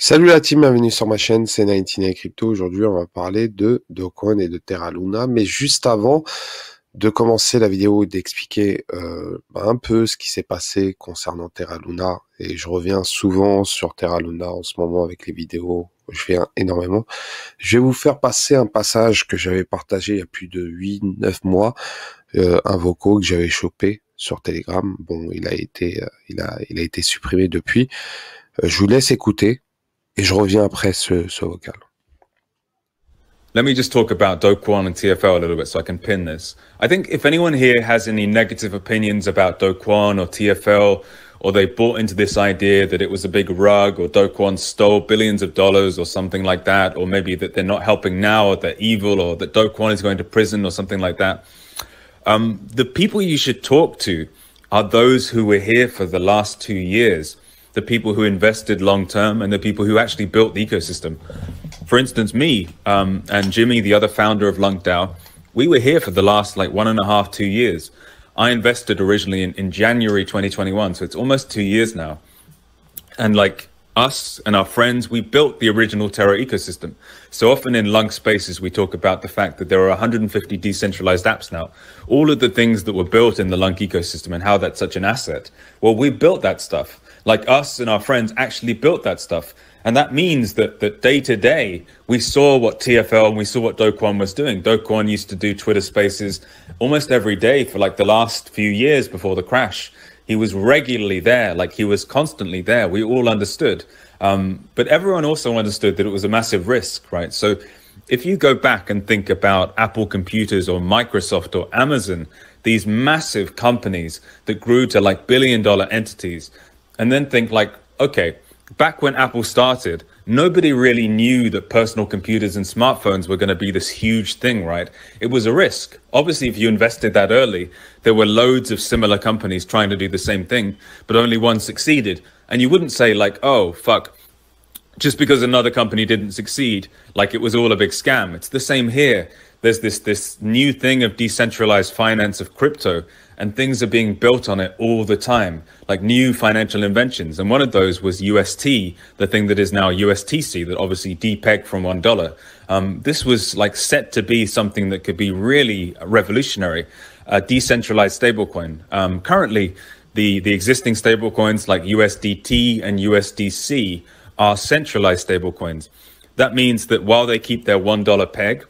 Salut la team, bienvenue sur ma chaîne, c'est et Crypto. Aujourd'hui, on va parler de Dogecoin et de Terra Luna. Mais juste avant de commencer la vidéo et d'expliquer euh, un peu ce qui s'est passé concernant Terra Luna, et je reviens souvent sur Terra Luna en ce moment avec les vidéos, je fais énormément. Je vais vous faire passer un passage que j'avais partagé il y a plus de 8-9 mois, euh, un vocaux que j'avais chopé sur Telegram. Bon, il a été, euh, il a, il a été supprimé depuis. Euh, je vous laisse écouter Et je reviens après ce, ce vocal. Let me just talk about Do Kwon and TFL a little bit so I can pin this. I think if anyone here has any negative opinions about Do Kwon or TFL, or they bought into this idea that it was a big rug, or Do Kwon stole billions of dollars, or something like that, or maybe that they're not helping now, or they're evil, or that Do Kwon is going to prison, or something like that. Um, the people you should talk to are those who were here for the last two years the people who invested long term and the people who actually built the ecosystem. For instance, me um, and Jimmy, the other founder of LunkDAO, we were here for the last like one and a half, two years. I invested originally in, in January 2021, so it's almost two years now. And like us and our friends, we built the original Terra ecosystem. So often in Lunk spaces, we talk about the fact that there are 150 decentralized apps now. All of the things that were built in the Lunk ecosystem and how that's such an asset. Well, we built that stuff like us and our friends actually built that stuff. And that means that that day to day, we saw what TFL and we saw what Dokwon was doing. Dokwon used to do Twitter spaces almost every day for like the last few years before the crash. He was regularly there, like he was constantly there. We all understood. Um, but everyone also understood that it was a massive risk, right? So if you go back and think about Apple computers or Microsoft or Amazon, these massive companies that grew to like billion dollar entities, and then think like, okay, back when Apple started, nobody really knew that personal computers and smartphones were going to be this huge thing, right? It was a risk. Obviously, if you invested that early, there were loads of similar companies trying to do the same thing, but only one succeeded. And you wouldn't say, like, oh, fuck, just because another company didn't succeed, like it was all a big scam. It's the same here there's this this new thing of decentralized finance of crypto and things are being built on it all the time like new financial inventions and one of those was ust the thing that is now ustc that obviously depeg from one dollar um, this was like set to be something that could be really revolutionary a decentralized stablecoin um, currently the the existing stablecoins like usdt and usdc are centralized stablecoins that means that while they keep their $1 peg,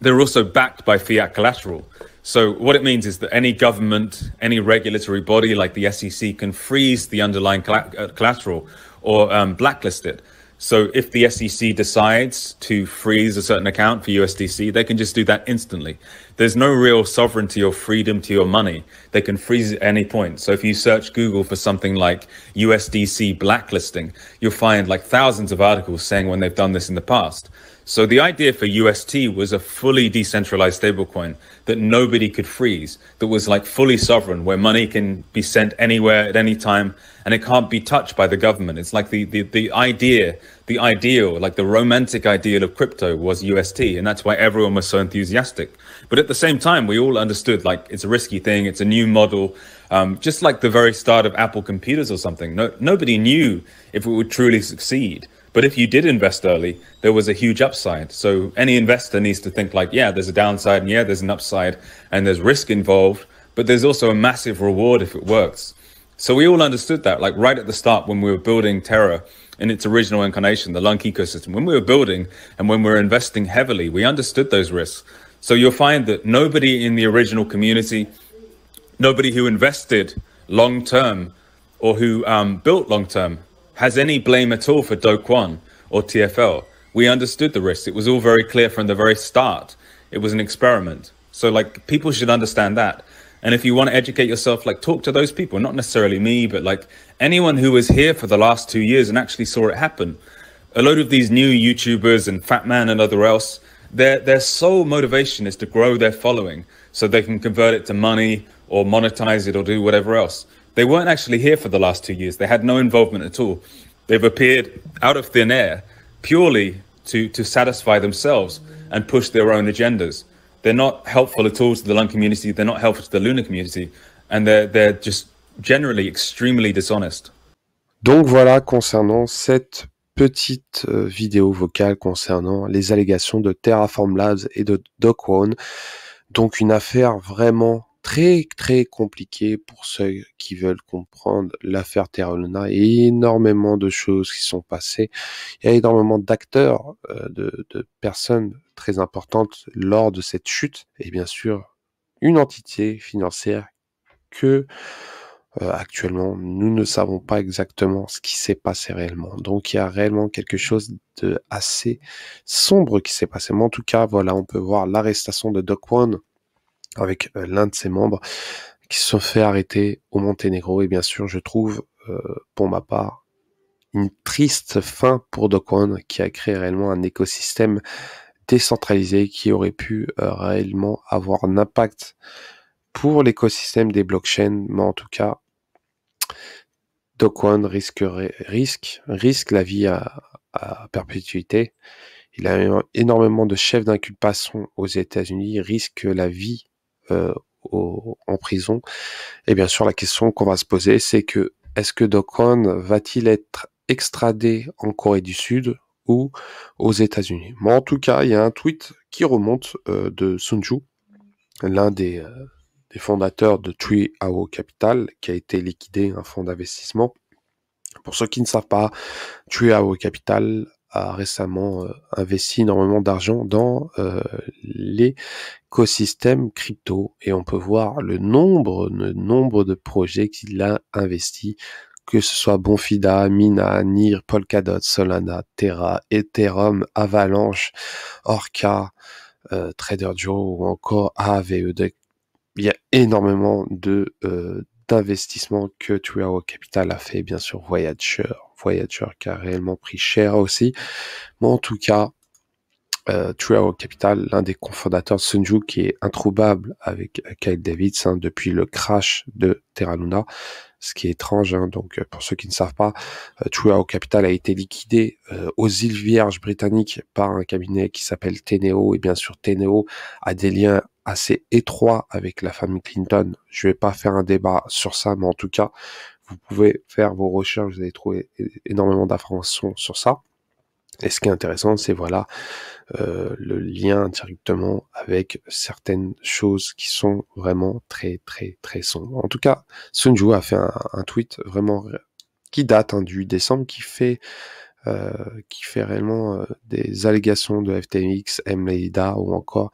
they're also backed by fiat collateral. So, what it means is that any government, any regulatory body like the SEC can freeze the underlying uh, collateral or um, blacklist it. So, if the SEC decides to freeze a certain account for USDC, they can just do that instantly. There's no real sovereignty or freedom to your money. They can freeze at any point. So, if you search Google for something like USDC blacklisting, you'll find like thousands of articles saying when they've done this in the past. So the idea for UST was a fully decentralized stablecoin that nobody could freeze, that was like fully sovereign, where money can be sent anywhere at any time and it can't be touched by the government. It's like the, the, the idea, the ideal, like the romantic ideal of crypto was UST. And that's why everyone was so enthusiastic. But at the same time, we all understood like it's a risky thing. It's a new model. Um, just like the very start of Apple computers or something. No, nobody knew if it would truly succeed. But if you did invest early, there was a huge upside. So any investor needs to think like, yeah, there's a downside and yeah, there's an upside and there's risk involved, but there's also a massive reward if it works. So we all understood that, like right at the start when we were building Terra in its original incarnation, the Lunk ecosystem, when we were building and when we were investing heavily, we understood those risks. So you'll find that nobody in the original community, nobody who invested long term or who um, built long term has any blame at all for Do Kwon or TFL. We understood the risks. It was all very clear from the very start. It was an experiment. So, like, people should understand that. And if you want to educate yourself, like, talk to those people, not necessarily me, but like anyone who was here for the last two years and actually saw it happen. A load of these new YouTubers and Fat Man and other else, their, their sole motivation is to grow their following so they can convert it to money or monetize it or do whatever else. They weren't actually here for the last two years. They had no involvement at all. They've appeared out of thin air purely to, to satisfy themselves and push their own agendas. They're not helpful at all to the lung community. They're not helpful to the lunar community. And they're, they're just generally extremely dishonest. Donc voilà concernant cette petite euh, vidéo vocale concernant les allégations de Terraform Labs et de Doc One. Donc une affaire vraiment très très compliqué pour ceux qui veulent comprendre l'affaire Terra Il y a énormément de choses qui sont passées. Il y a énormément d'acteurs, euh, de, personnes très importantes lors de cette chute. Et bien sûr, une entité financière que euh, actuellement nous ne savons pas exactement ce qui s'est passé réellement. Donc il y a réellement quelque chose de assez sombre qui s'est passé. Mais en tout cas, voilà, on peut voir l'arrestation de Doc One avec euh, l'un de ses membres qui se sont fait arrêter au Monténégro. Et bien sûr, je trouve, euh, pour ma part, une triste fin pour Dokwan qui a créé réellement un écosystème décentralisé qui aurait pu euh, réellement avoir un impact pour l'écosystème des blockchains. Mais en tout cas, Dokwan risque, risque, risque la vie à, perpétuité. Il a énormément de chefs d'inculpation aux États-Unis, risque la vie euh, en prison. Et eh bien sûr, la question qu'on va se poser, c'est que est-ce que Dokon va-t-il être extradé en Corée du Sud ou aux États-Unis Moi, en tout cas, il y a un tweet qui remonte euh, de Sunju, l'un euh, des, fondateurs de Tree Ao Capital, qui a été liquidé, un fonds d'investissement. Pour ceux qui ne savent pas, Tree Ao Capital récemment euh, investi énormément d'argent dans euh, l'écosystème crypto et on peut voir le nombre, de projets qu'il a investi que ce soit Bonfida, Mina, Nir, Polkadot, Solana, Terra, Ethereum, Avalanche, Orca, euh, Trader Joe ou encore AVE. Il y a énormément de d'investissement que Trio Capital a fait, bien sûr Voyager, Voyager qui a réellement pris cher aussi. Mais en tout cas, euh, Capital, l'un des cofondateurs de Sunju, qui est introuvable avec euh, Kyle Davids hein, depuis le crash de Terra Luna, ce qui est étrange. Hein. donc, euh, pour ceux qui ne savent pas, euh, Capital a été liquidé euh, aux îles Vierges britanniques par un cabinet qui s'appelle Teneo. Et bien sûr, Teneo a des liens assez étroit avec la famille Clinton. Je ne vais pas faire un débat sur ça, mais en tout cas, vous pouvez faire vos recherches, vous allez trouver énormément d'informations sur ça. Et ce qui est intéressant, c'est voilà euh, le lien directement avec certaines choses qui sont vraiment très très très sombres. En tout cas, Sunju a fait un, tweet vraiment qui date hein, du décembre, qui fait euh, qui fait réellement euh, des allégations de FTX, MLEDA ou encore.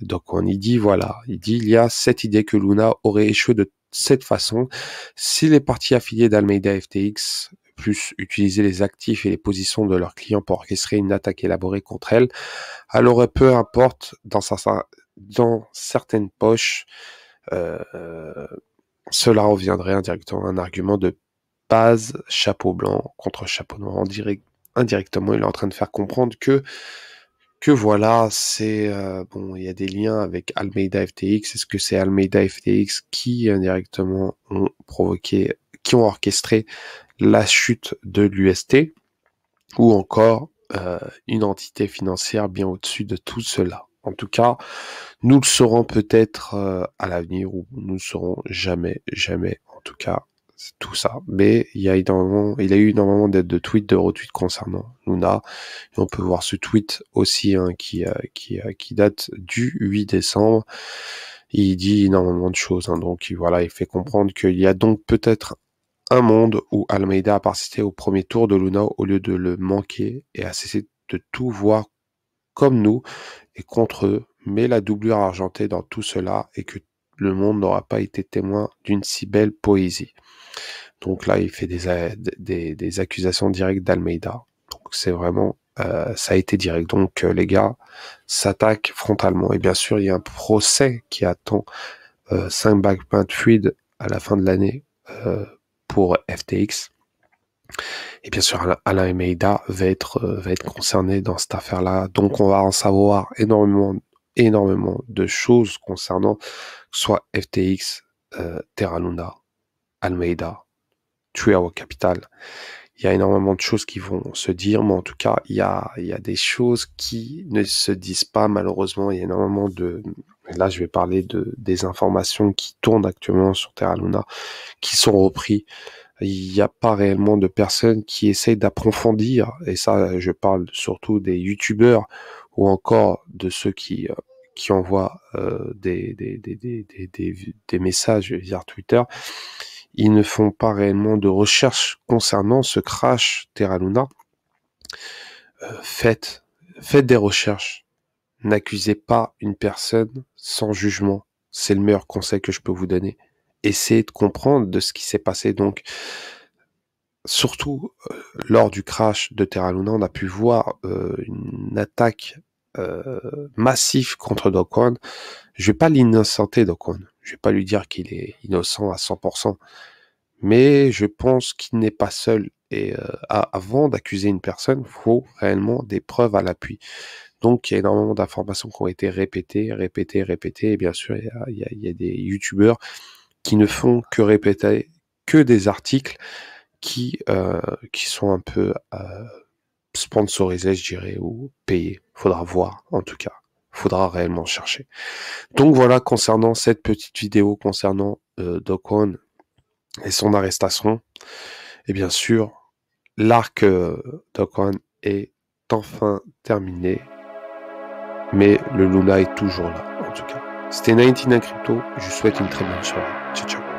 Donc on y dit voilà, il dit il y a cette idée que Luna aurait échoué de cette façon si les parties affiliées d'Almeida FTX plus utiliser les actifs et les positions de leurs clients pour orchestrer une attaque élaborée contre elle, alors euh, peu importe dans, certaines poches, cela reviendrait indirectement à un argument de base chapeau blanc contre chapeau noir en direct indirectement, il est en train de faire comprendre que que voilà, c'est euh, bon, il y a des liens avec Almeida FTX. Est-ce que c'est Almeida FTX qui indirectement ont provoqué, qui ont orchestré la chute de l'UST, ou encore euh, une entité financière bien au-dessus de tout cela. En tout cas, nous le saurons peut-être euh, à l'avenir ou nous ne saurons jamais, jamais. En tout cas, tout ça. Mais il y a il a eu énormément d'aides de tweets, de retweets concernant Luna. Et on peut voir ce tweet aussi hein, euh, euh, qui, date du 8 décembre. Il dit énormément de choses. Hein, donc voilà, il fait comprendre qu'il y a donc peut-être un monde où Almeida a participé au premier tour de Luna au lieu de le manquer et a cessé de tout voir comme nous et contre eux, mais la doublure argentée dans tout cela et que le monde n'aura pas été témoin d'une si belle poésie. Donc là, il fait des, accusations directes d'Almeida. Donc c'est vraiment, euh, ça a été direct. Donc euh, les gars s'attaquent frontalement. Et bien sûr, il y a un procès qui attend euh, 5 backpins fluides à la fin de l'année euh, pour FTX. Et bien sûr, Alain Almeida va être, va être concerné dans cette affaire-là. Donc on va en savoir énormément, énormément de choses concernant soit FTX, Terra Luna, Almeida, au Capital. Il y a énormément de choses qui vont se dire, mais en tout cas, il y a, il y a des choses qui ne se disent pas, malheureusement. Il y a énormément de, là, je vais parler de, des informations qui tournent actuellement sur Terra Luna, qui sont reprises. Il n'y a pas réellement de personnes qui essayent d'approfondir, et ça, je parle surtout des youtubeurs ou encore de ceux qui, euh, qui envoient euh, des, des, des, des, messages via Twitter ils ne font pas réellement de recherches concernant ce crash Terra Luna. Euh, faites, faites des recherches. N'accusez pas une personne sans jugement. C'est le meilleur conseil que je peux vous donner. Essayez de comprendre de ce qui s'est passé. Donc, surtout euh, lors du crash de Terra Luna, on a pu voir euh, une attaque massive contre Dokon. Je vais pas l'innocenter Dokon je vais pas lui dire qu'il est innocent à 100%, mais je pense qu'il n'est pas seul. Et euh, avant d'accuser une personne, il faut réellement des preuves à l'appui. Donc, il y a énormément d'informations qui ont été répétées, répétées, répétées. Et bien sûr, il y a, il y des youtubeurs qui ne font que répéter que des articles qui, euh, qui sont un peu euh, sponsorisés, je dirais, ou payés. Faudra voir, en tout cas faudra réellement chercher. Donc voilà concernant cette petite vidéo concernant euh, et son arrestation. Et bien sûr, l'arc euh, est enfin terminé. Mais le Luna est toujours là, en tout cas. C'était 99 Crypto. Je vous souhaite une très bonne soirée. Ciao, ciao.